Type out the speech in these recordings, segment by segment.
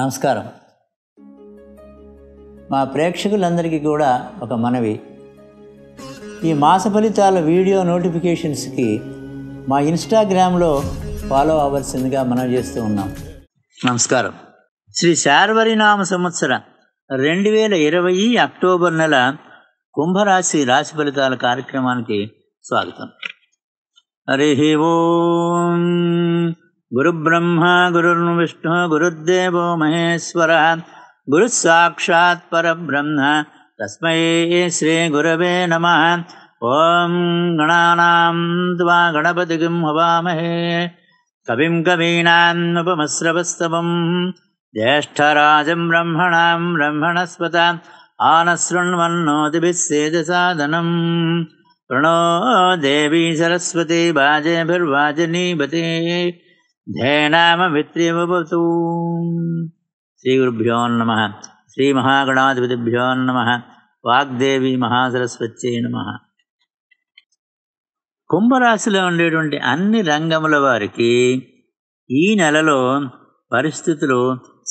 నమస్కారం మా ప్రేక్షకులందరికీ కూడా ఒక మనవి ఈ మాస ఫలితాల వీడియో నోటిఫికేషన్స్కి మా ఇన్స్టాగ్రామ్లో ఫాలో అవ్వాల్సిందిగా మనం చేస్తూ ఉన్నాం నమస్కారం శ్రీ శార్వరినామ సంవత్సర రెండు వేల ఇరవై అక్టోబర్ నెల కుంభరాశి రాశి ఫలితాల కార్యక్రమానికి స్వాగతం హరి ఓం गुरुब्रह्मा गुरुर्विष्णुः गुरुर्देवो महेश्वरः गुरुस्साक्षात् परब्रह्म तस्मै श्रीगुरवे नमः ॐ गणानां त्वा गणपति किम् हवामहे कविम् कवीनानुपमस्रवस्तवम् ज्येष्ठराजं ब्रह्मणां ब्रह्मणस्वत आनशृण्वन्नोतिभिः सेदसादनम् प्रणो देवी सरस्वती वाजेभिर्वाजिनीबती ధేనామమిత్రియముపతూ శ్రీ గురుభ్యో నమ శ్రీ మహాగణాధిపతిభ్యో నమ వాగ్దేవి మహాసరస్వత్యై నమ కుంభరాశిలో ఉండేటువంటి అన్ని రంగముల వారికి ఈ నెలలో పరిస్థితులు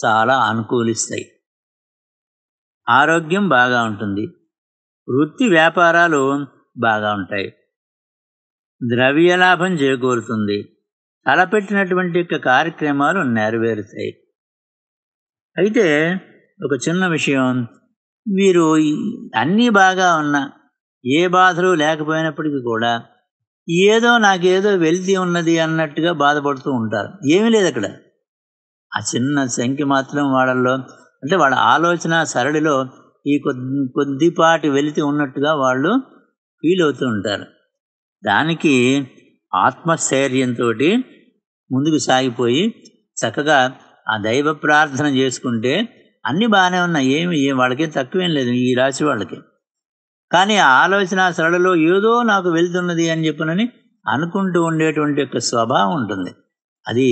చాలా అనుకూలిస్తాయి ఆరోగ్యం బాగా ఉంటుంది వృత్తి వ్యాపారాలు బాగా ఉంటాయి ద్రవ్యలాభం చేకూరుతుంది తలపెట్టినటువంటి యొక్క కార్యక్రమాలు నెరవేరుతాయి అయితే ఒక చిన్న విషయం వీరు అన్నీ బాగా ఉన్నా ఏ బాధలు లేకపోయినప్పటికీ కూడా ఏదో నాకేదో వెళ్తీ ఉన్నది అన్నట్టుగా బాధపడుతూ ఉంటారు ఏమీ లేదు అక్కడ ఆ చిన్న సంఖ్య మాత్రం వాళ్ళల్లో అంటే వాళ్ళ ఆలోచన సరళిలో ఈ కొద్దిపాటి వెళితే ఉన్నట్టుగా వాళ్ళు ఫీల్ అవుతూ ఉంటారు దానికి ఆత్మస్థైర్యంతో ముందుకు సాగిపోయి చక్కగా ఆ దైవ ప్రార్థన చేసుకుంటే అన్నీ బాగానే ఉన్నాయి ఏమి వాళ్ళకి తక్కువేం లేదు ఈ రాశి వాళ్ళకి కానీ ఆ ఆలోచన సరళలో ఏదో నాకు వెళ్తున్నది అని చెప్పనని అనుకుంటూ ఉండేటువంటి యొక్క స్వభావం ఉంటుంది అది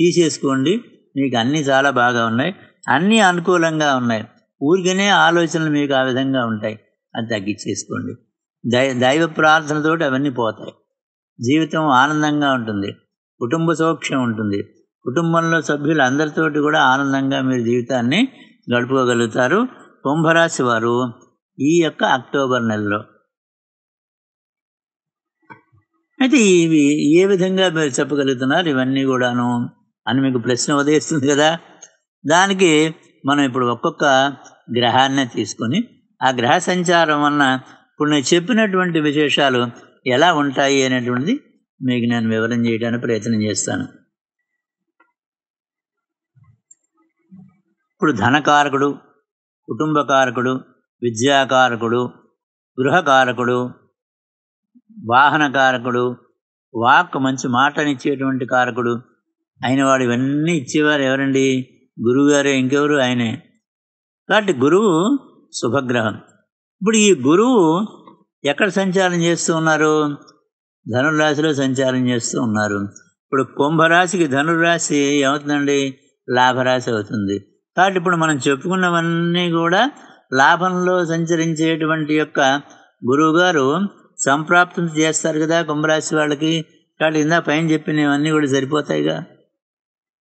తీసేసుకోండి మీకు అన్నీ చాలా బాగా ఉన్నాయి అన్నీ అనుకూలంగా ఉన్నాయి ఊరికనే ఆలోచనలు మీకు ఆ విధంగా ఉంటాయి అది తగ్గించేసుకోండి దై దైవ ప్రార్థనతోటి అవన్నీ పోతాయి జీవితం ఆనందంగా ఉంటుంది కుటుంబ సౌఖ్యం ఉంటుంది కుటుంబంలో సభ్యులు అందరితోటి కూడా ఆనందంగా మీరు జీవితాన్ని గడుపుకోగలుగుతారు కుంభరాశి వారు ఈ యొక్క అక్టోబర్ నెలలో అయితే ఇవి ఏ విధంగా మీరు చెప్పగలుగుతున్నారు ఇవన్నీ కూడాను అని మీకు ప్రశ్న ఉదయిస్తుంది కదా దానికి మనం ఇప్పుడు ఒక్కొక్క గ్రహాన్నే తీసుకొని ఆ గ్రహ సంచారం వలన ఇప్పుడు నేను చెప్పినటువంటి విశేషాలు ఎలా ఉంటాయి అనేటువంటిది మీకు నేను వివరణ చేయడానికి ప్రయత్నం చేస్తాను ఇప్పుడు ధనకారకుడు కుటుంబకారకుడు విద్యాకారకుడు గృహకారకుడు వాహనకారకుడు వాక్ మంచి మాటనిచ్చేటువంటి కారకుడు అయిన వాడు ఇవన్నీ ఇచ్చేవారు ఎవరండి గురువుగారు ఇంకెవరు ఆయనే కాబట్టి గురువు శుభగ్రహం ఇప్పుడు ఈ గురువు ఎక్కడ సంచారం చేస్తూ ఉన్నారు ధనురాశిలో సంచారం చేస్తూ ఉన్నారు ఇప్పుడు కుంభరాశికి ధనురాశి ఏమవుతుందండి లాభరాశి అవుతుంది కాబట్టి ఇప్పుడు మనం చెప్పుకున్నవన్నీ కూడా లాభంలో సంచరించేటువంటి యొక్క గురువుగారు సంప్రాప్తం చేస్తారు కదా కుంభరాశి వాళ్ళకి కాబట్టి ఇందా పైన చెప్పినవన్నీ కూడా సరిపోతాయిగా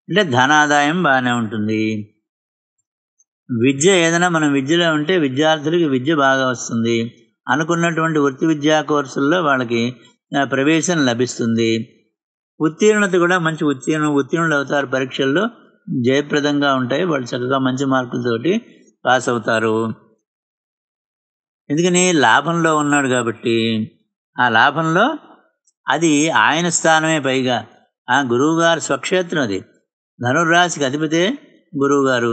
అంటే ధనాదాయం బాగానే ఉంటుంది విద్య ఏదైనా మనం విద్యలో ఉంటే విద్యార్థులకి విద్య బాగా వస్తుంది అనుకున్నటువంటి వృత్తి విద్యా కోర్సుల్లో వాళ్ళకి ప్రవేశం లభిస్తుంది ఉత్తీర్ణత కూడా మంచి ఉత్తీర్ణ ఉత్తీర్ణులు అవుతారు పరీక్షల్లో జయప్రదంగా ఉంటాయి వాళ్ళు చక్కగా మంచి మార్కులతోటి పాస్ అవుతారు ఎందుకని లాభంలో ఉన్నాడు కాబట్టి ఆ లాభంలో అది ఆయన స్థానమే పైగా ఆ గురువుగారు స్వక్షేత్రం అది ధనుర్రాశికి అధిపతే గురువుగారు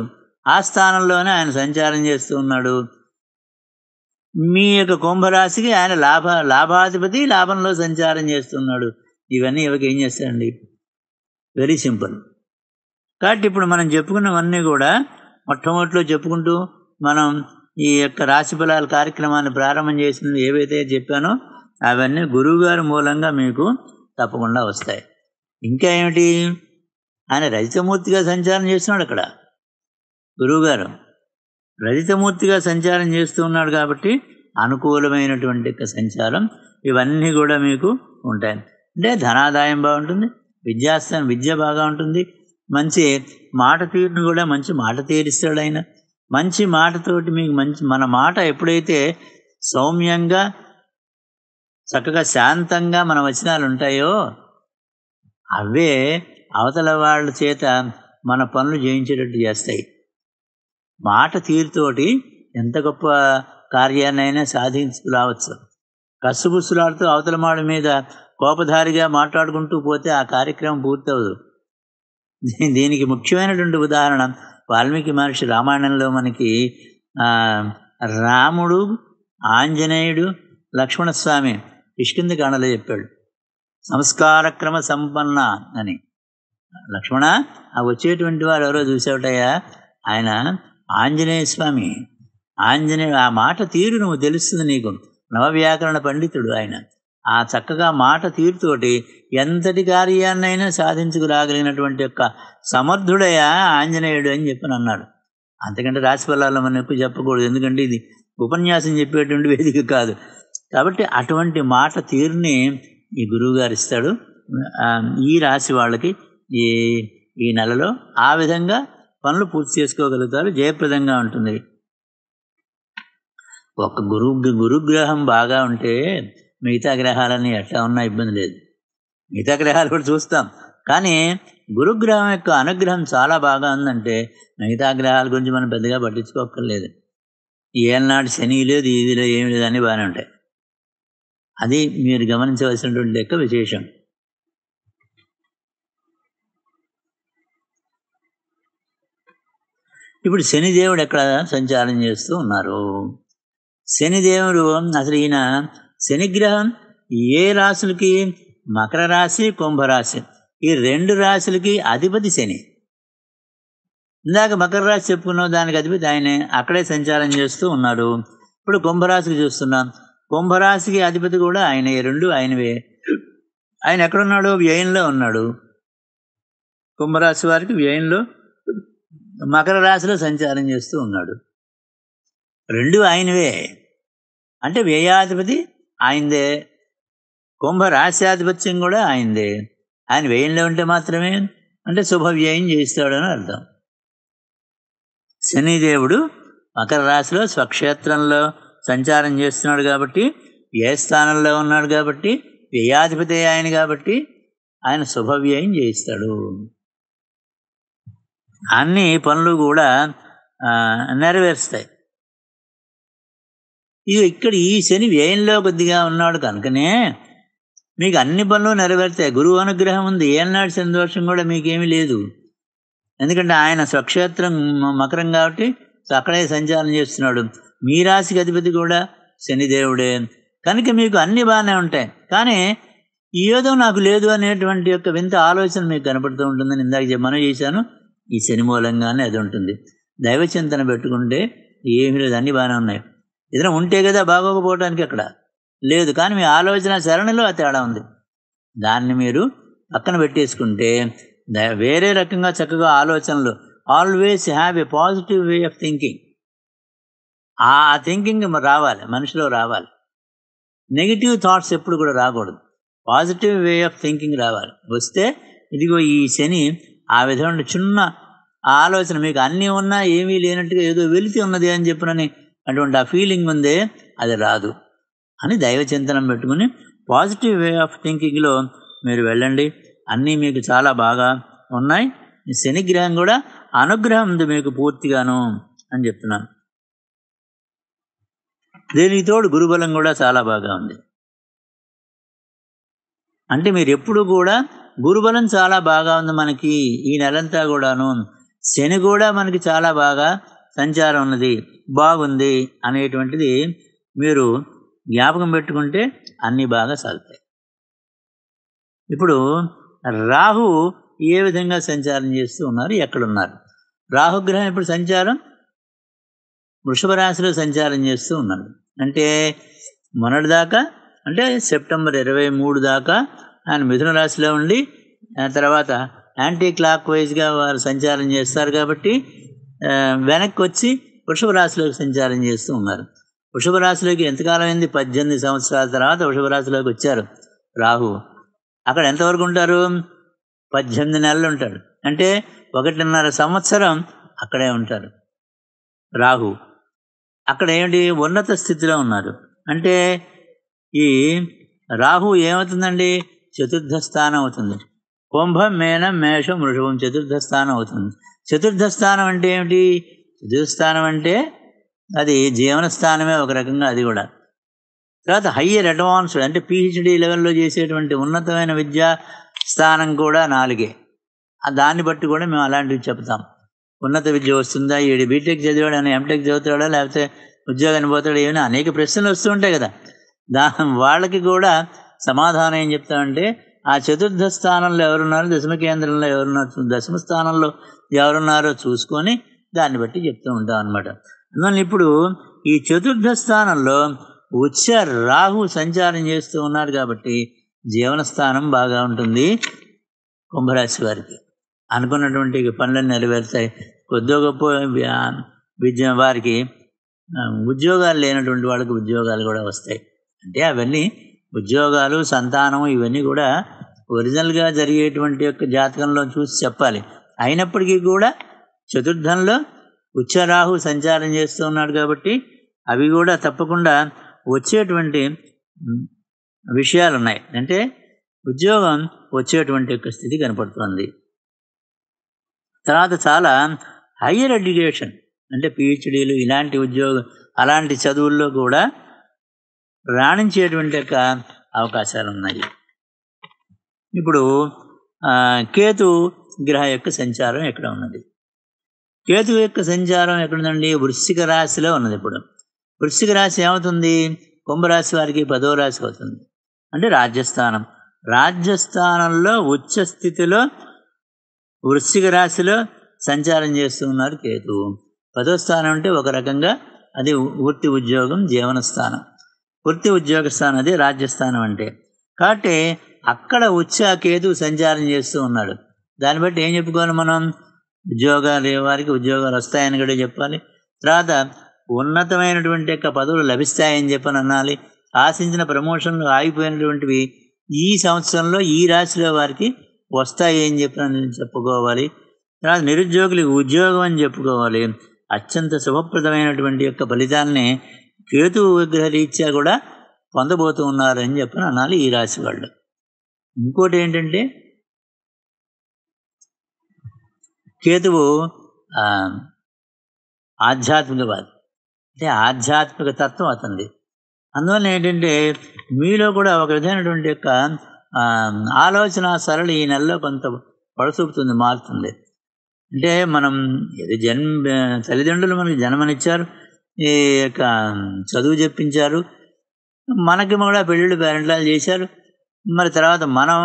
ఆ స్థానంలోనే ఆయన సంచారం చేస్తూ ఉన్నాడు మీ యొక్క కుంభరాశికి ఆయన లాభ లాభాధిపతి లాభంలో సంచారం చేస్తున్నాడు ఇవన్నీ ఏం చేస్తాడండి వెరీ సింపుల్ కాబట్టి ఇప్పుడు మనం చెప్పుకున్నవన్నీ కూడా మొట్టమొదటిలో చెప్పుకుంటూ మనం ఈ యొక్క రాశి ఫలాల కార్యక్రమాన్ని ప్రారంభం చేసిన ఏవైతే చెప్పానో అవన్నీ గురువుగారి మూలంగా మీకు తప్పకుండా వస్తాయి ఇంకా ఏమిటి ఆయన రజితమూర్తిగా సంచారం చేస్తున్నాడు అక్కడ గురువుగారు రజితమూర్తిగా సంచారం చేస్తూ ఉన్నాడు కాబట్టి అనుకూలమైనటువంటి సంచారం ఇవన్నీ కూడా మీకు ఉంటాయి అంటే ధనాదాయం బాగుంటుంది విద్యాస్థానం విద్య బాగా ఉంటుంది మంచి మాట తీరును కూడా మంచి మాట తీరిస్తాడు ఆయన మంచి మాటతోటి మీకు మంచి మన మాట ఎప్పుడైతే సౌమ్యంగా చక్కగా శాంతంగా మన వచనాలు ఉంటాయో అవే అవతల వాళ్ళ చేత మన పనులు చేయించేటట్టు చేస్తాయి మాట తీరుతోటి ఎంత గొప్ప కార్యాన్నైనా సాధించుకురావచ్చు కసుబుసులాడుతూ మాడు మీద కోపధారిగా మాట్లాడుకుంటూ పోతే ఆ కార్యక్రమం పూర్తవదు దీనికి ముఖ్యమైనటువంటి ఉదాహరణ వాల్మీకి మహర్షి రామాయణంలో మనకి రాముడు ఆంజనేయుడు లక్ష్మణస్వామి ఇష్కింది కాణలో చెప్పాడు సంస్కార క్రమ సంపన్న అని లక్ష్మణ ఆ వచ్చేటువంటి వారు ఎవరో చూసేవటయ్యా ఆయన ఆంజనేయ స్వామి ఆంజనేయుడు ఆ మాట తీరు నువ్వు తెలుస్తుంది నీకు నవవ్యాకరణ పండితుడు ఆయన ఆ చక్కగా మాట తీరుతోటి ఎంతటి కార్యాన్నైనా సాధించుకురాగలిగినటువంటి యొక్క సమర్థుడయా ఆంజనేయుడు అని చెప్పి అన్నాడు అంతకంటే రాశిఫలాల్లో మనం ఎక్కువ చెప్పకూడదు ఎందుకంటే ఇది ఉపన్యాసం చెప్పేటువంటి వేదిక కాదు కాబట్టి అటువంటి మాట తీరుని ఈ గురువుగారు ఇస్తాడు ఈ రాశి వాళ్ళకి ఈ ఈ నెలలో ఆ విధంగా పనులు పూర్తి చేసుకోగలుగుతారు జయప్రదంగా ఉంటుంది ఒక గురు గురుగ్రహం బాగా ఉంటే మిగతా గ్రహాలన్నీ ఎట్లా ఉన్నా ఇబ్బంది లేదు మిగతా గ్రహాలు కూడా చూస్తాం కానీ గురుగ్రహం యొక్క అనుగ్రహం చాలా బాగా ఉందంటే మిగతా గ్రహాల గురించి మనం పెద్దగా పట్టించుకోక్కర్లేదు ఏనాడు శని లేదు ఇది లేదు ఏమి లేదు బాగానే ఉంటాయి అది మీరు గమనించవలసినటువంటి యొక్క విశేషం ఇప్పుడు శనిదేవుడు ఎక్కడ సంచారం చేస్తూ ఉన్నారు శనిదేవుడు అసలు ఈయన శనిగ్రహం ఏ రాశులకి మకర రాశి కుంభరాశి ఈ రెండు రాశులకి అధిపతి శని ఇందాక మకర రాశి చెప్పుకున్న దానికి అధిపతి ఆయనే అక్కడే సంచారం చేస్తూ ఉన్నాడు ఇప్పుడు కుంభరాశికి చూస్తున్నాం కుంభరాశికి అధిపతి కూడా ఆయన ఈ రెండు ఆయనవే ఆయన ఎక్కడున్నాడు వ్యయంలో ఉన్నాడు కుంభరాశి వారికి వ్యయంలో మకర రాశిలో సంచారం చేస్తూ ఉన్నాడు రెండు ఆయనవే అంటే వ్యయాధిపతి ఆయనదే కుంభ రాశ్యాధిపత్యం కూడా ఆయనదే ఆయన వ్యయంలో ఉంటే మాత్రమే అంటే శుభవ్యయం చేస్తాడని అర్థం శనిదేవుడు మకర రాశిలో స్వక్షేత్రంలో సంచారం చేస్తున్నాడు కాబట్టి ఏ స్థానంలో ఉన్నాడు కాబట్టి వ్యయాధిపతి ఆయన కాబట్టి ఆయన శుభవ్యయం చేయిస్తాడు అన్ని పనులు కూడా నెరవేరుస్తాయి ఇది ఇక్కడ ఈ శని వ్యయంలో కొద్దిగా ఉన్నాడు కనుకనే మీకు అన్ని పనులు నెరవేరుతాయి గురువు అనుగ్రహం ఉంది ఏనాడు సంతోషం కూడా మీకేమీ లేదు ఎందుకంటే ఆయన స్వక్షేత్రం మకరం కాబట్టి అక్కడే సంచారం చేస్తున్నాడు మీ రాశికి అధిపతి కూడా శనిదేవుడే కనుక మీకు అన్ని బాగానే ఉంటాయి కానీ ఏదో నాకు లేదు అనేటువంటి యొక్క వింత ఆలోచన మీకు కనపడుతూ ఉంటుందని ఇందాక మనం చేశాను ఈ శని మూలంగానే అది ఉంటుంది దైవ చింతన పెట్టుకుంటే ఏమి లేదు అన్నీ బాగానే ఉన్నాయి ఏదైనా ఉంటే కదా బాగోకపోవడానికి అక్కడ లేదు కానీ మీ ఆలోచన సరణిలో ఆ తేడా ఉంది దాన్ని మీరు పక్కన పెట్టేసుకుంటే వేరే రకంగా చక్కగా ఆలోచనలు always have a positive way of thinking ఆ థింకింగ్ రావాలి మనిషిలో రావాలి నెగిటివ్ థాట్స్ ఎప్పుడు కూడా రాకూడదు పాజిటివ్ వే ఆఫ్ థింకింగ్ రావాలి వస్తే ఇదిగో ఈ శని ఆ విధమైన చిన్న ఆలోచన మీకు అన్నీ ఉన్నా ఏమీ లేనట్టుగా ఏదో వెలితి ఉన్నది అని చెప్పినని అటువంటి ఆ ఫీలింగ్ ఉందే అది రాదు అని దైవ చింతనం పెట్టుకుని పాజిటివ్ వే ఆఫ్ థింకింగ్లో మీరు వెళ్ళండి అన్నీ మీకు చాలా బాగా ఉన్నాయి శనిగ్రహం కూడా అనుగ్రహం ఉంది మీకు పూర్తిగాను అని చెప్తున్నాను దీనికి తోడు గురుబలం కూడా చాలా బాగా ఉంది అంటే మీరు ఎప్పుడు కూడా గురుబలం చాలా బాగా ఉంది మనకి ఈ నెలంతా కూడాను శని కూడా మనకి చాలా బాగా సంచారం ఉన్నది బాగుంది అనేటువంటిది మీరు జ్ఞాపకం పెట్టుకుంటే అన్నీ బాగా సాగుతాయి ఇప్పుడు రాహు ఏ విధంగా సంచారం చేస్తూ ఉన్నారు ఎక్కడున్నారు రాహుగ్రహం ఇప్పుడు సంచారం వృషభ రాశిలో సంచారం చేస్తూ ఉన్నాడు అంటే మొన్నటి దాకా అంటే సెప్టెంబర్ ఇరవై మూడు దాకా ఆయన మిథున రాశిలో ఉండి తర్వాత యాంటీ క్లాక్ వైజ్గా వారు సంచారం చేస్తారు కాబట్టి వెనక్కి వచ్చి వృషభ రాశిలోకి సంచారం చేస్తూ ఉన్నారు వృషభ రాశిలోకి ఎంతకాలం అయింది పద్దెనిమిది సంవత్సరాల తర్వాత వృషభ రాశిలోకి వచ్చారు రాహు అక్కడ ఎంతవరకు ఉంటారు పద్దెనిమిది నెలలు ఉంటాడు అంటే ఒకటిన్నర సంవత్సరం అక్కడే ఉంటారు రాహు అక్కడ ఏమిటి ఉన్నత స్థితిలో ఉన్నారు అంటే ఈ రాహు ఏమవుతుందండి చతుర్థ స్థానం అవుతుంది కుంభం మేనం మేషం వృషభం చతుర్థ స్థానం అవుతుంది చతుర్థ స్థానం అంటే ఏమిటి చతుర్థ స్థానం అంటే అది జీవన స్థానమే ఒక రకంగా అది కూడా తర్వాత హయ్యర్ అడ్వాన్స్డ్ అంటే పిహెచ్డీ లెవెల్లో చేసేటువంటి ఉన్నతమైన విద్యా స్థానం కూడా నాలుగే దాన్ని బట్టి కూడా మేము అలాంటివి చెప్తాం ఉన్నత విద్య వస్తుందా ఏడు బీటెక్ చదివాడు అని ఎంటెక్ చదువుతాడా లేకపోతే ఉద్యోగాన్ని పోతాడు ఏమైనా అనేక ప్రశ్నలు వస్తుంటాయి కదా దా వాళ్ళకి కూడా సమాధానం ఏం చెప్తామంటే ఆ చతుర్థ స్థానంలో ఎవరున్నారో దశమ కేంద్రంలో ఎవరున్నారు దశమ స్థానంలో ఎవరున్నారో చూసుకొని దాన్ని బట్టి చెప్తూ ఉంటాం అనమాట అందువల్ల ఇప్పుడు ఈ చతుర్థ స్థానంలో ఉచ్చ రాహు సంచారం చేస్తూ ఉన్నారు కాబట్టి జీవన స్థానం బాగా ఉంటుంది కుంభరాశి వారికి అనుకున్నటువంటి పనులు నెరవేరుతాయి కొద్దిగా గొప్ప విద్య వారికి ఉద్యోగాలు లేనటువంటి వాళ్ళకి ఉద్యోగాలు కూడా వస్తాయి అంటే అవన్నీ ఉద్యోగాలు సంతానం ఇవన్నీ కూడా ఒరిజినల్గా జరిగేటువంటి యొక్క జాతకంలో చూసి చెప్పాలి అయినప్పటికీ కూడా చతుర్థంలో ఉచ్చరాహు సంచారం చేస్తూ ఉన్నాడు కాబట్టి అవి కూడా తప్పకుండా వచ్చేటువంటి విషయాలు ఉన్నాయి అంటే ఉద్యోగం వచ్చేటువంటి యొక్క స్థితి కనపడుతుంది తర్వాత చాలా హయ్యర్ ఎడ్యుకేషన్ అంటే పిహెచ్డీలు ఇలాంటి ఉద్యోగం అలాంటి చదువుల్లో కూడా రాణించేటువంటి యొక్క అవకాశాలు ఉన్నాయి ఇప్పుడు కేతు గ్రహ యొక్క సంచారం ఎక్కడ ఉన్నది కేతు యొక్క సంచారం ఎక్కడుందండి వృశ్చిక రాశిలో ఉన్నది ఇప్పుడు వృశ్చిక రాశి ఏమవుతుంది కుంభరాశి వారికి పదో రాశి అవుతుంది అంటే రాజ్యస్థానం రాజ్యస్థానంలో ఉచ్చ స్థితిలో వృశ్చిక రాశిలో సంచారం చేస్తూ ఉన్నారు కేతు పదో స్థానం అంటే ఒక రకంగా అది వృత్తి ఉద్యోగం జీవన స్థానం వృత్తి ఉద్యోగ స్థానం అది రాజ్యస్థానం అంటే కాబట్టి అక్కడ కేదు సంచారం చేస్తూ ఉన్నాడు దాన్ని బట్టి ఏం చెప్పుకోవాలి మనం ఉద్యోగాలు వారికి ఉద్యోగాలు వస్తాయని కూడా చెప్పాలి తర్వాత ఉన్నతమైనటువంటి యొక్క పదవులు లభిస్తాయని చెప్పని అనాలి ఆశించిన ప్రమోషన్లు ఆగిపోయినటువంటివి ఈ సంవత్సరంలో ఈ రాశిలో వారికి వస్తాయి అని చెప్పని చెప్పుకోవాలి తర్వాత నిరుద్యోగులకు ఉద్యోగం అని చెప్పుకోవాలి అత్యంత శుభప్రదమైనటువంటి యొక్క ఫలితాన్ని కేతు విగ్రహ రీత్యా కూడా పొందబోతూ ఉన్నారని చెప్పిన అనాలి ఈ రాశి వాళ్ళు ఇంకోటి ఏంటంటే కేతువు ఆధ్యాత్మికవాది అంటే ఆధ్యాత్మిక తత్వం అతనిది అందువల్ల ఏంటంటే మీలో కూడా ఒక విధమైనటువంటి యొక్క ఆలోచన సరళి ఈ నెలలో కొంత పడసూపుతుంది మారుతుంది అంటే మనం ఏది జన్మ తల్లిదండ్రులు మనకి జన్మనిచ్చారు ఈ యొక్క చదువు చెప్పించారు మనకి కూడా పెళ్ళిళ్ళు పేరెంట్లాలు చేశారు మరి తర్వాత మనం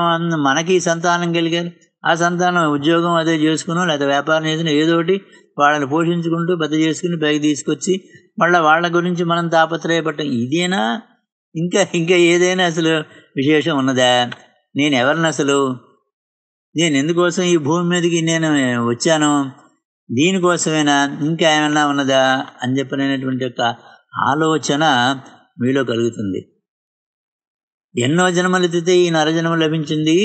మనకి సంతానం కలిగారు ఆ సంతానం ఉద్యోగం అదే చేసుకున్నాం లేదా వ్యాపారం చేసిన ఏదో ఒకటి వాళ్ళని పోషించుకుంటూ బద్ద చేసుకుని పైకి తీసుకొచ్చి మళ్ళీ వాళ్ళ గురించి మనం తాపత్రయపడ్డం ఇదేనా ఇంకా ఇంకా ఏదైనా అసలు విశేషం ఉన్నదా నేను ఎవరిని అసలు నేను ఎందుకోసం ఈ భూమి మీదకి నేను వచ్చాను దీనికోసమేనా ఇంకా ఏమైనా ఉన్నదా అని చెప్పినటువంటి యొక్క ఆలోచన మీలో కలుగుతుంది ఎన్నో ఎత్తితే ఈ నరజన్మ లభించింది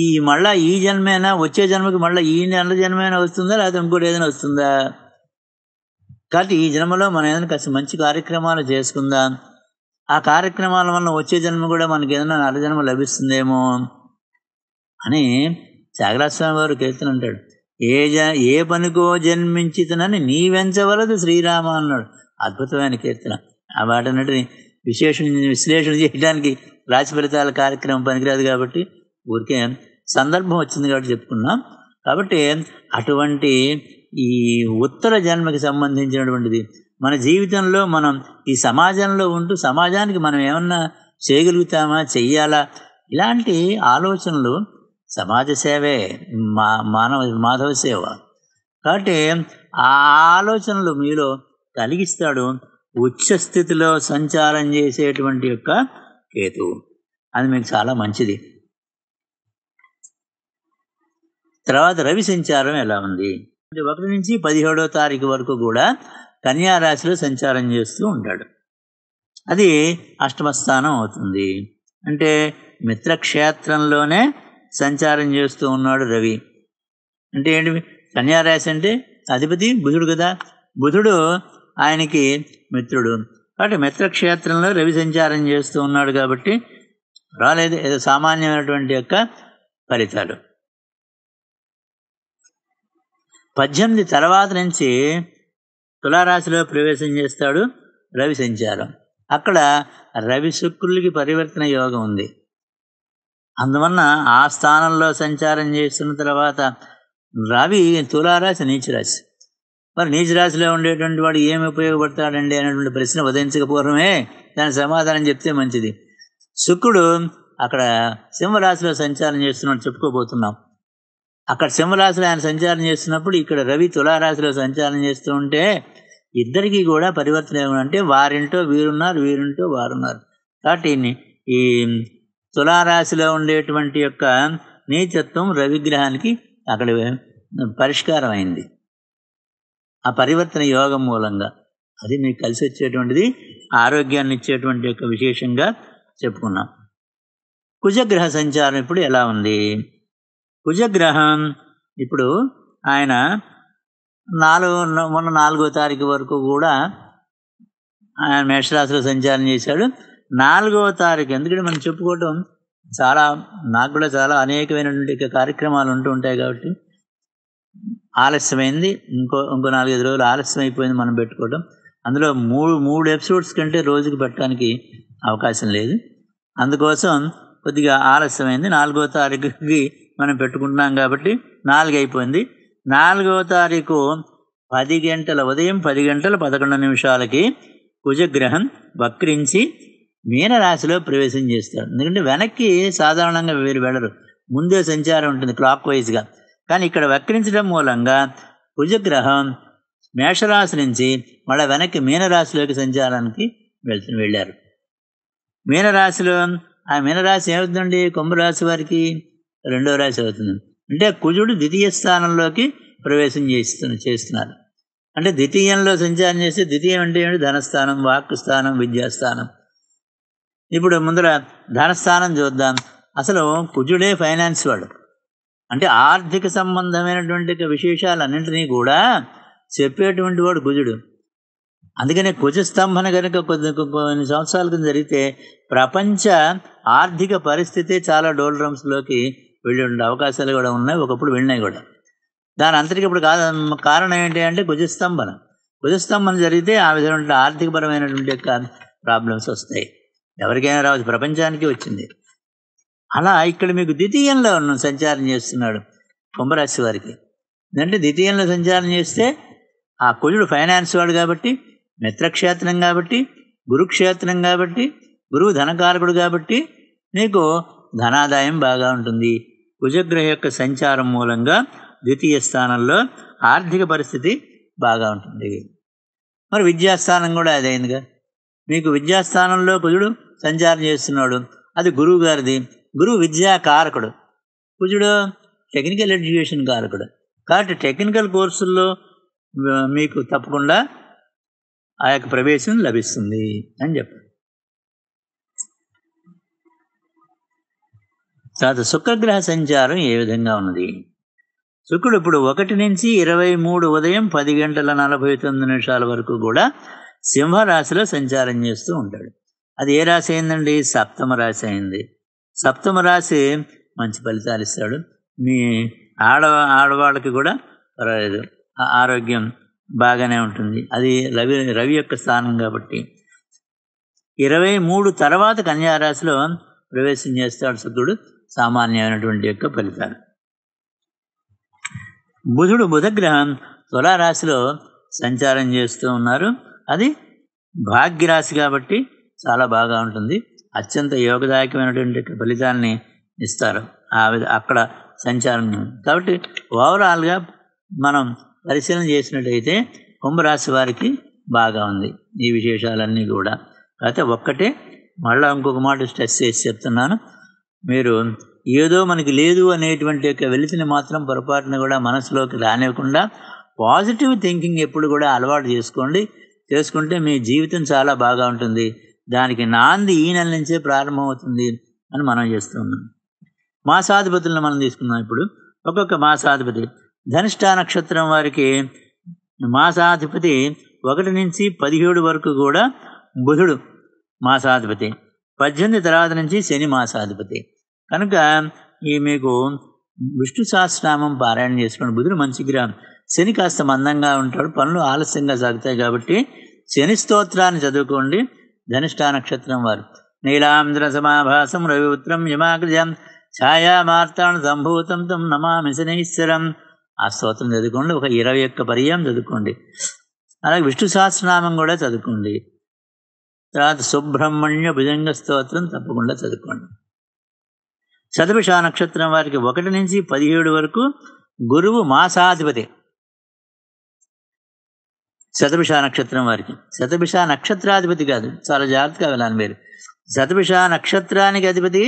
ఈ మళ్ళా ఈ జన్మైనా వచ్చే జన్మకి మళ్ళీ ఈ నెల జన్మైనా వస్తుందా లేకపోతే ఇంకోటి ఏదైనా వస్తుందా కాబట్టి ఈ జన్మలో మనం ఏదైనా కాస్త మంచి కార్యక్రమాలు చేసుకుందాం ఆ కార్యక్రమాల వల్ల వచ్చే జన్మ కూడా మనకి ఏదైనా నరజన్మ లభిస్తుందేమో అని త్యాగరాజస్వామి వారు కీర్తన అంటాడు ఏ జ ఏ పనికో జన్మించితనని నీవెంచవలదు శ్రీరామ అన్నాడు అద్భుతమైన కీర్తన ఆ అన్నట్టు విశేషణ విశ్లేషణ చేయడానికి రాశి ఫలితాల కార్యక్రమం పనికిరాదు కాబట్టి ఊరికే సందర్భం వచ్చింది కాబట్టి చెప్పుకున్నాం కాబట్టి అటువంటి ఈ ఉత్తర జన్మకి సంబంధించినటువంటిది మన జీవితంలో మనం ఈ సమాజంలో ఉంటూ సమాజానికి మనం ఏమన్నా చేయగలుగుతామా చెయ్యాలా ఇలాంటి ఆలోచనలు సమాజ సేవే మా మానవ మాధవ సేవ కాబట్టి ఆ ఆలోచనలు మీలో కలిగిస్తాడు ఉచ్చ స్థితిలో సంచారం చేసేటువంటి యొక్క కేతువు అది మీకు చాలా మంచిది తర్వాత రవి సంచారం ఎలా ఉంది ఒకటి నుంచి పదిహేడో తారీఖు వరకు కూడా కన్యారాశిలో సంచారం చేస్తూ ఉంటాడు అది అష్టమస్థానం అవుతుంది అంటే మిత్రక్షేత్రంలోనే సంచారం చేస్తూ ఉన్నాడు రవి అంటే ఏంటి కన్యారాశి అంటే అధిపతి బుధుడు కదా బుధుడు ఆయనకి మిత్రుడు కాబట్టి మిత్రక్షేత్రంలో రవి సంచారం చేస్తూ ఉన్నాడు కాబట్టి రాలేదు ఏదో సామాన్యమైనటువంటి యొక్క ఫలితాలు పద్దెనిమిది తర్వాత నుంచి తులారాశిలో ప్రవేశం చేస్తాడు రవి సంచారం అక్కడ రవి శుక్రులకి పరివర్తన యోగం ఉంది అందువలన ఆ స్థానంలో సంచారం చేస్తున్న తర్వాత రవి తులారాశి నీచరాశి మరి నీచరాశిలో ఉండేటువంటి వాడు ఏమి ఉపయోగపడతాడండి అనేటువంటి ప్రశ్న ఉదయించక దాని సమాధానం చెప్తే మంచిది శుక్రుడు అక్కడ సింహరాశిలో సంచారం చేస్తున్నాడు చెప్పుకోబోతున్నాం అక్కడ సింహరాశిలో ఆయన సంచారం చేస్తున్నప్పుడు ఇక్కడ రవి తులారాశిలో సంచారం చేస్తూ ఉంటే ఇద్దరికీ కూడా పరివర్తన ఏమంటే వారింటో వీరున్నారు వీరింటో వారున్నారు కాబట్టి ఈ తులారాశిలో ఉండేటువంటి యొక్క నీచత్వం రవిగ్రహానికి అక్కడ పరిష్కారం అయింది ఆ పరివర్తన యోగం మూలంగా అది మీకు కలిసి వచ్చేటువంటిది ఆరోగ్యాన్ని ఇచ్చేటువంటి యొక్క విశేషంగా చెప్పుకున్నాం కుజగ్రహ సంచారం ఇప్పుడు ఎలా ఉంది కుజగ్రహం ఇప్పుడు ఆయన నాలుగు మొన్న నాలుగో తారీఖు వరకు కూడా ఆయన మేషరాశిలో సంచారం చేశాడు నాలుగవ తారీఖు ఎందుకంటే మనం చెప్పుకోవటం చాలా నాకు కూడా చాలా అనేకమైనటువంటి కార్యక్రమాలు ఉంటూ ఉంటాయి కాబట్టి ఆలస్యమైంది ఇంకో ఇంకో నాలుగైదు రోజులు ఆలస్యం అయిపోయింది మనం పెట్టుకోవటం అందులో మూడు మూడు ఎపిసోడ్స్ కంటే రోజుకి పెట్టడానికి అవకాశం లేదు అందుకోసం కొద్దిగా ఆలస్యమైంది నాలుగవ తారీఖుకి మనం పెట్టుకుంటున్నాం కాబట్టి నాలుగు అయిపోయింది నాలుగవ తారీఖు పది గంటల ఉదయం పది గంటల పదకొండు నిమిషాలకి కుజగ్రహం వక్రించి మీనరాశిలో ప్రవేశం చేస్తాడు ఎందుకంటే వెనక్కి సాధారణంగా వీరు వెళ్ళరు ముందే సంచారం ఉంటుంది క్లాక్ వైజ్గా కానీ ఇక్కడ వక్రించడం మూలంగా కుజగ్రహం మేషరాశి నుంచి మళ్ళీ వెనక్కి మీనరాశిలోకి సంచారానికి వెళ్తు వెళ్ళారు మీనరాశిలో ఆ మీనరాశి ఏమవుతుందండి కుంభరాశి వారికి రెండో రాశి అవుతుంది అంటే కుజుడు ద్వితీయ స్థానంలోకి ప్రవేశం చేస్తు చేస్తున్నారు అంటే ద్వితీయంలో సంచారం చేస్తే ద్వితీయం అంటే ఏమిటి ధనస్థానం వాక్ స్థానం విద్యాస్థానం ఇప్పుడు ముందర ధనస్థానం చూద్దాం అసలు కుజుడే ఫైనాన్స్ వాడు అంటే ఆర్థిక సంబంధమైనటువంటి విశేషాలన్నింటినీ కూడా చెప్పేటువంటి వాడు కుజుడు అందుకనే కుజస్తంభన కనుక కొద్ది కొన్ని సంవత్సరాల కింద జరిగితే ప్రపంచ ఆర్థిక పరిస్థితి చాలా డోల్డ్రమ్స్లోకి వెళ్ళి ఉండే అవకాశాలు కూడా ఉన్నాయి ఒకప్పుడు వెళ్ళినాయి కూడా దాని అంతటికి ఇప్పుడు కారణం ఏంటి అంటే కుజస్తంభన కుజస్తంభన జరిగితే ఆ విధమైన ఆర్థికపరమైనటువంటి యొక్క ప్రాబ్లమ్స్ వస్తాయి ఎవరికైనా రావచ్చు ప్రపంచానికి వచ్చింది అలా ఇక్కడ మీకు ద్వితీయంలో సంచారం చేస్తున్నాడు కుంభరాశి వారికి ఎందుకంటే ద్వితీయంలో సంచారం చేస్తే ఆ కుజుడు ఫైనాన్స్ వాడు కాబట్టి మిత్రక్షేత్రం కాబట్టి గురుక్షేత్రం కాబట్టి గురువు ధనకారకుడు కాబట్టి మీకు ధనాదాయం బాగా ఉంటుంది కుజగ్రహ యొక్క సంచారం మూలంగా ద్వితీయ స్థానంలో ఆర్థిక పరిస్థితి బాగా ఉంటుంది మరి విద్యాస్థానం కూడా అదైందిగా మీకు విద్యాస్థానంలో కుజుడు సంచారం చేస్తున్నాడు అది గురువు గారిది గురువు విద్యా కారకుడు కుజుడు టెక్నికల్ ఎడ్యుకేషన్ కారకుడు కాబట్టి టెక్నికల్ కోర్సుల్లో మీకు తప్పకుండా ఆ యొక్క ప్రవేశం లభిస్తుంది అని చెప్పారు తర్వాత శుక్రగ్రహ సంచారం ఏ విధంగా ఉన్నది శుక్రుడు ఇప్పుడు ఒకటి నుంచి ఇరవై మూడు ఉదయం పది గంటల నలభై తొమ్మిది నిమిషాల వరకు కూడా సింహరాశిలో సంచారం చేస్తూ ఉంటాడు అది ఏ రాశి అయిందండి సప్తమ రాశి అయింది సప్తమ రాశి మంచి ఫలితాలు ఇస్తాడు మీ ఆడ ఆడవాళ్ళకి కూడా పర్వాలేదు ఆరోగ్యం బాగానే ఉంటుంది అది రవి రవి యొక్క స్థానం కాబట్టి ఇరవై మూడు తర్వాత కన్యారాశిలో ప్రవేశం చేస్తాడు శుద్ధుడు సామాన్యమైనటువంటి యొక్క ఫలితాలు బుధుడు బుధగ్రహం తులారాశిలో సంచారం చేస్తూ ఉన్నారు అది భాగ్యరాశి కాబట్టి చాలా బాగా ఉంటుంది అత్యంత యోగదాయకమైనటువంటి ఫలితాన్ని ఇస్తారు ఆ అక్కడ సంచారం కాబట్టి ఓవరాల్గా మనం పరిశీలన చేసినట్టయితే కుంభరాశి వారికి బాగా ఉంది ఈ విశేషాలన్నీ కూడా అయితే ఒక్కటే మళ్ళీ ఇంకొక మాట స్ట్రెస్ చేసి చెప్తున్నాను మీరు ఏదో మనకి లేదు అనేటువంటి యొక్క వెలితిని మాత్రం పొరపాటున కూడా మనసులోకి రానివ్వకుండా పాజిటివ్ థింకింగ్ ఎప్పుడు కూడా అలవాటు చేసుకోండి చేసుకుంటే మీ జీవితం చాలా బాగా ఉంటుంది దానికి నాంది ఈ నెల నుంచే ప్రారంభమవుతుంది అని మనం చేస్తూ ఉన్నాం మాసాధిపతులను మనం తీసుకున్నాం ఇప్పుడు ఒక్కొక్క మాసాధిపతి ధనిష్ట నక్షత్రం వారికి మాసాధిపతి ఒకటి నుంచి పదిహేడు వరకు కూడా బుధుడు మాసాధిపతి పద్దెనిమిది తర్వాత నుంచి శని మాసాధిపతి కనుక ఈ మీకు విష్ణు సహస్రనామం పారాయణ చేసుకోండి బుధుడు మంచి గ్రహం శని కాస్త మందంగా ఉంటాడు పనులు ఆలస్యంగా సాగుతాయి కాబట్టి శని స్తోత్రాన్ని చదువుకోండి ధనిష్టా నక్షత్రం వారు నీలాంధ్ర సమాభాసం రవిపుత్రం యమాగ్రజం ఛాయామార్తాణ సంభూతం తం నమామి శనీశ్వరం ఆ స్తోత్రం చదువుకోండి ఒక ఇరవై ఒక్క పర్యాయం చదువుకోండి అలాగే విష్ణు సహస్రనామం కూడా చదువుకోండి తర్వాత సుబ్రహ్మణ్య భుజంగ స్తోత్రం తప్పకుండా చదువుకోండి శతభిష నక్షత్రం వారికి ఒకటి నుంచి పదిహేడు వరకు గురువు మాసాధిపతి శతభిష నక్షత్రం వారికి శతభిష నక్షత్రాధిపతి కాదు చాలా జాగ్రత్తగా వెళ్ళాను మీరు శతభిష నక్షత్రానికి అధిపతి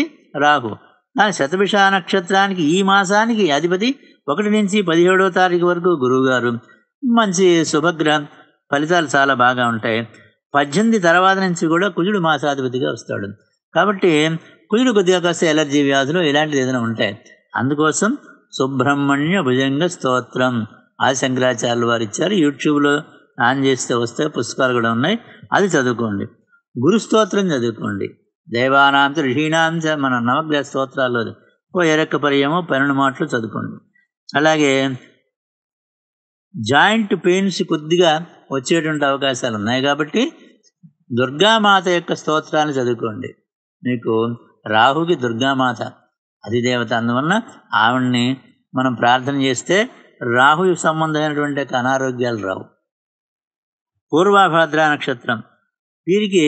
రాహు కానీ శతభిష నక్షత్రానికి ఈ మాసానికి అధిపతి ఒకటి నుంచి పదిహేడో తారీఖు వరకు గురువుగారు మంచి శుభగ్రహం ఫలితాలు చాలా బాగా ఉంటాయి పద్దెనిమిది తర్వాత నుంచి కూడా కుజుడు మాసాధిపతిగా వస్తాడు కాబట్టి కుజుడు కొద్దిగా కాస్త ఎలర్జీ వ్యాధులు ఇలాంటివి ఏదైనా ఉంటాయి అందుకోసం సుబ్రహ్మణ్య భుజంగ స్తోత్రం ఆది శంకరాచార్యులు వారు ఇచ్చారు యూట్యూబ్లో ఆన్ చేస్తే వస్తే పుస్తకాలు కూడా ఉన్నాయి అది చదువుకోండి స్తోత్రం చదువుకోండి దేవానాంత ఋషీణాంత మన నవగ్రహ స్తోత్రాల్లో ఓ ఎరక్క పర్యమో పన్నెండు మాటలు చదువుకోండి అలాగే జాయింట్ పెయిన్స్ కొద్దిగా వచ్చేటువంటి అవకాశాలు ఉన్నాయి కాబట్టి దుర్గామాత యొక్క స్తోత్రాన్ని చదువుకోండి మీకు రాహుకి దుర్గామాత అధిదేవత అందువలన ఆవిడ్ని మనం ప్రార్థన చేస్తే రాహు సంబంధమైనటువంటి అనారోగ్యాలు రావు పూర్వాభాద్ర నక్షత్రం వీరికి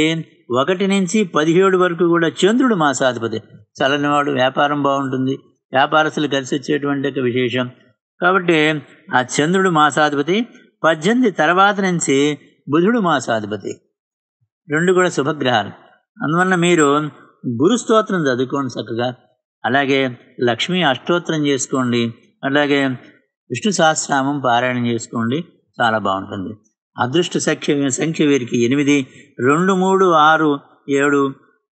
ఒకటి నుంచి పదిహేడు వరకు కూడా చంద్రుడు మాసాధిపతి చలనివాడు వ్యాపారం బాగుంటుంది వ్యాపారస్తులు కలిసి వచ్చేటువంటి ఒక విశేషం కాబట్టి ఆ చంద్రుడు మాసాధిపతి పద్దెనిమిది తర్వాత నుంచి బుధుడు మాసాధిపతి రెండు కూడా శుభగ్రహాలు అందువలన మీరు గురుస్తోత్రం చదువుకోండి చక్కగా అలాగే లక్ష్మీ అష్టోత్రం చేసుకోండి అలాగే విష్ణు సహస్రామం పారాయణం చేసుకోండి చాలా బాగుంటుంది అదృష్ట సంఖ్య సంఖ్య వీరికి ఎనిమిది రెండు మూడు ఆరు ఏడు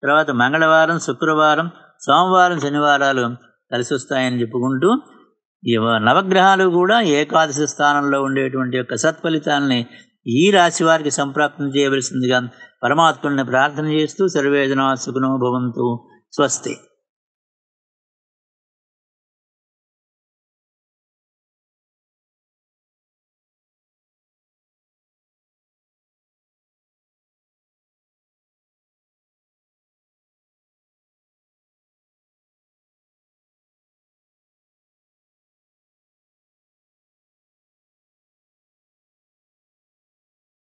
తర్వాత మంగళవారం శుక్రవారం సోమవారం శనివారాలు కలిసి వస్తాయని చెప్పుకుంటూ నవగ్రహాలు కూడా ఏకాదశి స్థానంలో ఉండేటువంటి యొక్క సత్ఫలితాలని ఈ రాశి వారికి సంప్రాప్తం చేయవలసిందిగా పరమాత్ముడిని ప్రార్థన చేస్తూ సర్వేదన సుఖనో భవంతు స్వస్తి